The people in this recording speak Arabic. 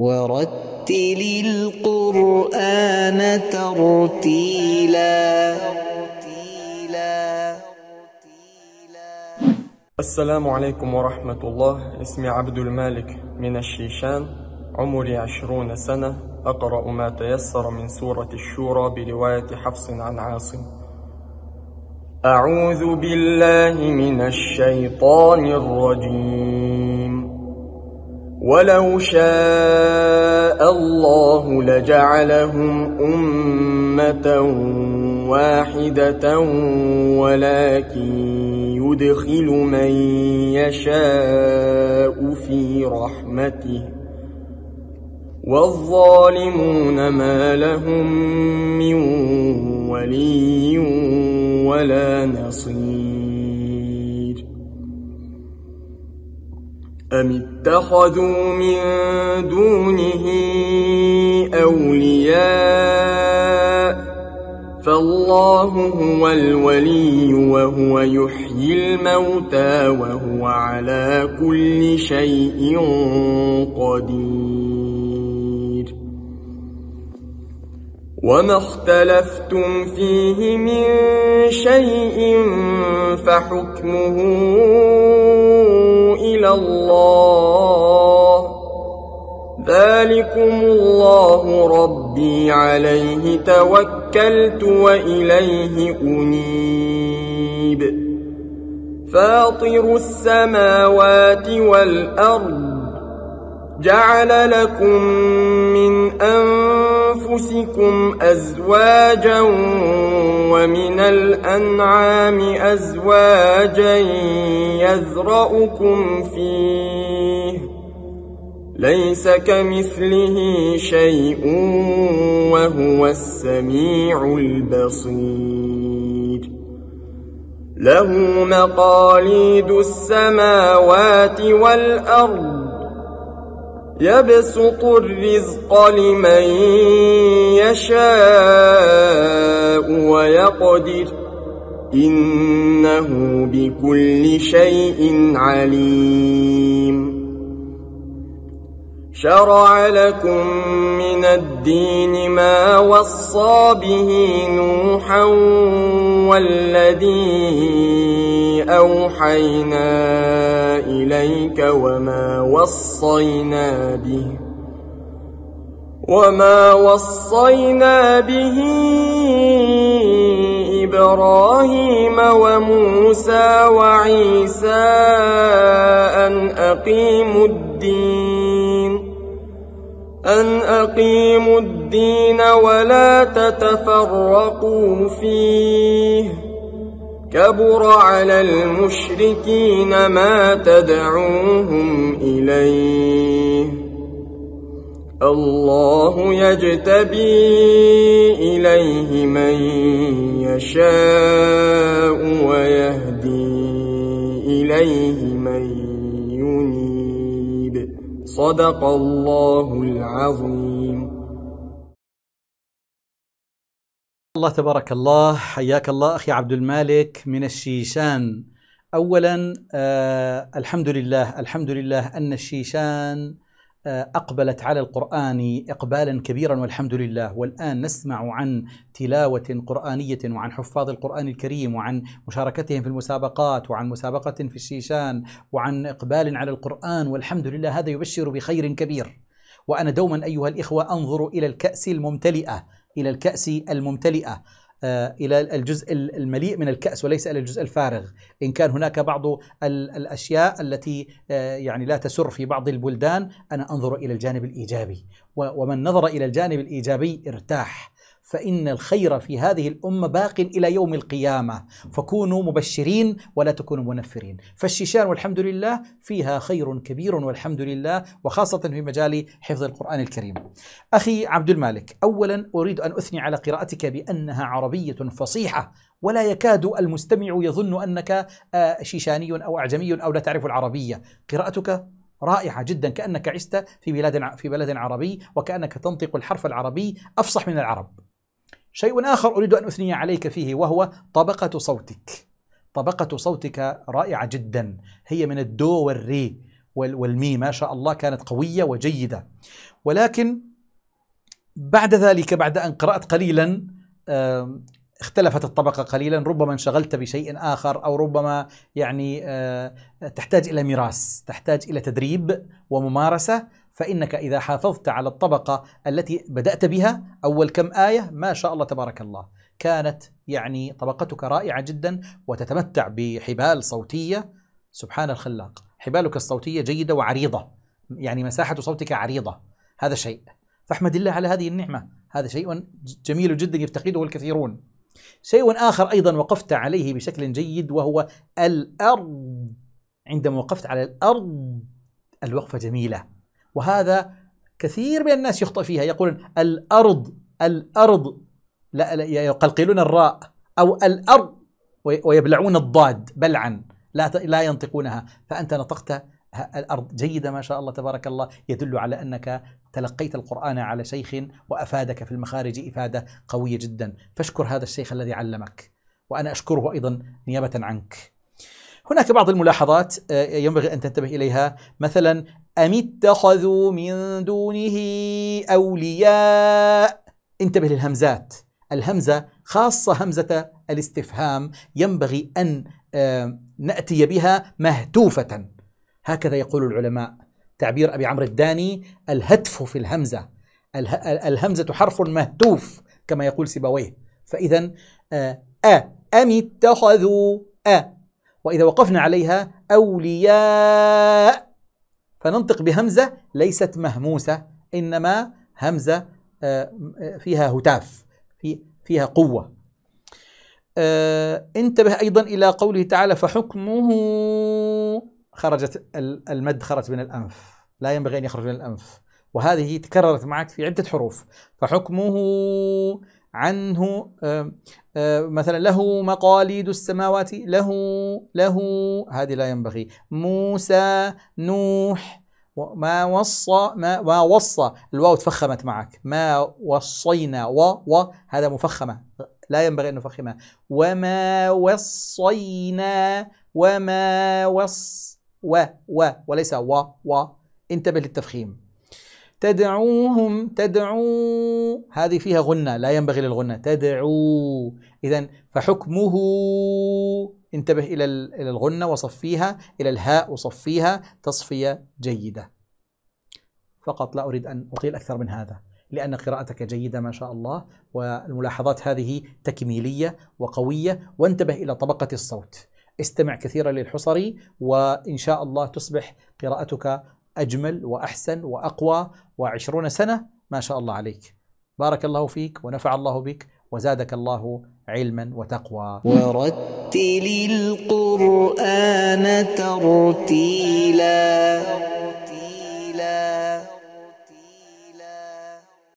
ورتل القرآن ترتيلا السلام عليكم ورحمة الله اسمي عبد المالك من الشيشان عمري عشرون سنة أقرأ ما تيسر من سورة الشورى برواية حفص عن عاصم أعوذ بالله من الشيطان الرجيم ولو شاء الله لجعلهم أمة واحدة ولكن يدخل من يشاء في رحمته والظالمون ما لهم من ولي ولا نصير أم واتخذوا من دونه أولياء فالله هو الولي وهو يحيي الموتى وهو على كل شيء قدير وما اختلفتم فيه من شيء فحكمه إلى الله ذلكم الله ربي عليه توكلت وإليه أنيب فاطر السماوات والأرض جعل لكم من أنفسكم أنفسكم أزواجا ومن الأنعام أزواجا يذرأكم فيه ليس كمثله شيء وهو السميع البصير له مقاليد السماوات والأرض يبسط الرزق لمن يشاء ويقدر إنه بكل شيء عليم شرع لكم من الدين ما وصى به نوحا والذين أوحينا إليك وما وصينا به وما وصينا به إبراهيم وموسى وعيسى أن أقيموا الدين أن أقيموا الدين ولا تتفرقوا فيه كبر على المشركين ما تدعوهم إليه الله يجتبي إليه من يشاء ويهدي إليه من ينيب صدق الله العظيم الله تبارك الله حياك الله أخي عبد المالك من الشيشان أولا آه الحمد لله الحمد لله أن الشيشان آه أقبلت على القرآن إقبالا كبيرا والحمد لله والآن نسمع عن تلاوة قرآنية وعن حفاظ القرآن الكريم وعن مشاركتهم في المسابقات وعن مسابقة في الشيشان وعن إقبال على القرآن والحمد لله هذا يبشر بخير كبير وأنا دوما أيها الإخوة أنظر إلى الكأس الممتلئة إلى الكأس الممتلئة آه، الى الجزء المليء من الكاس وليس الى الجزء الفارغ ان كان هناك بعض الاشياء التي آه، يعني لا تسر في بعض البلدان انا انظر الى الجانب الايجابي ومن نظر الى الجانب الايجابي ارتاح فإن الخير في هذه الأمة باق إلى يوم القيامة فكونوا مبشرين ولا تكونوا منفرين فالشيشان والحمد لله فيها خير كبير والحمد لله وخاصة في مجال حفظ القرآن الكريم أخي عبد المالك أولا أريد أن أثني على قراءتك بأنها عربية فصيحة ولا يكاد المستمع يظن أنك آه، شيشاني أو أعجمي أو لا تعرف العربية قراءتك رائعة جدا كأنك عشت في بلاد في بلد عربي وكأنك تنطق الحرف العربي أفصح من العرب شيء آخر أريد أن أثني عليك فيه وهو طبقة صوتك طبقة صوتك رائعة جدا هي من الدو والري والمي ما شاء الله كانت قوية وجيدة ولكن بعد ذلك بعد أن قرأت قليلا اختلفت الطبقة قليلا ربما انشغلت بشيء آخر أو ربما يعني آه، تحتاج إلى ميراث تحتاج إلى تدريب وممارسة فإنك إذا حافظت على الطبقة التي بدأت بها أول كم آية ما شاء الله تبارك الله كانت يعني طبقتك رائعة جدا وتتمتع بحبال صوتية سبحان الخلاق حبالك الصوتية جيدة وعريضة يعني مساحة صوتك عريضة هذا شيء فاحمد الله على هذه النعمة هذا شيء جميل جدا يفتقده الكثيرون شيء آخر أيضا وقفت عليه بشكل جيد وهو الأرض عندما وقفت على الأرض الوقفة جميلة وهذا كثير من الناس يخطئ فيها يقول الأرض الأرض لا, لا يقلقلون الراء أو الأرض ويبلعون الضاد بلعا لا لا ينطقونها فأنت نطقت الأرض جيدة ما شاء الله تبارك الله يدل على أنك تلقيت القرآن على شيخ وأفادك في المخارج إفادة قوية جدا فاشكر هذا الشيخ الذي علمك وأنا أشكره أيضا نيابة عنك هناك بعض الملاحظات آه، ينبغي أن تنتبه إليها مثلا أم اتخذوا من دونه أولياء انتبه للهمزات الهمزة خاصة همزة الاستفهام ينبغي أن نأتي بها مهتوفة هكذا يقول العلماء تعبير أبي عمرو الداني الهتف في الهمزة الهمزة حرف مهتوف كما يقول سيبويه فإذا آه، أ أم اتخذوا أ وإذا وقفنا عليها أولياء فننطق بهمزة ليست مهموسة إنما همزة آه، فيها هتاف في فيها قوة آه، انتبه أيضا إلى قوله تعالى فحكمه خرجت المد خرج من الأنف لا ينبغي أن يخرج من الأنف وهذه تكررت معك في عدة حروف فحكمه عنه آه، آه، مثلا له مقاليد السماوات له له هذه لا ينبغي موسى نوح ما وصى ما, ما وصى الواو تفخمت معك ما وصينا و و هذا مفخمه لا ينبغي ان نفخمها وما وصينا وما وص و و وليس و و انتبه للتفخيم تدعوهم تدعو هذه فيها غنة لا ينبغي للغنة تدعو إذا فحكمه انتبه إلى إلى الغنة وصفيها إلى الهاء وصفيها تصفية جيدة فقط لا أريد أن أطيل أكثر من هذا لأن قراءتك جيدة ما شاء الله والملاحظات هذه تكميلية وقوية وانتبه إلى طبقة الصوت استمع كثيرا للحصري وإن شاء الله تصبح قراءتك أجمل وأحسن وأقوى وعشرون سنة ما شاء الله عليك بارك الله فيك ونفع الله بك وزادك الله علما وتقوى ورتل القرآن ترتيلا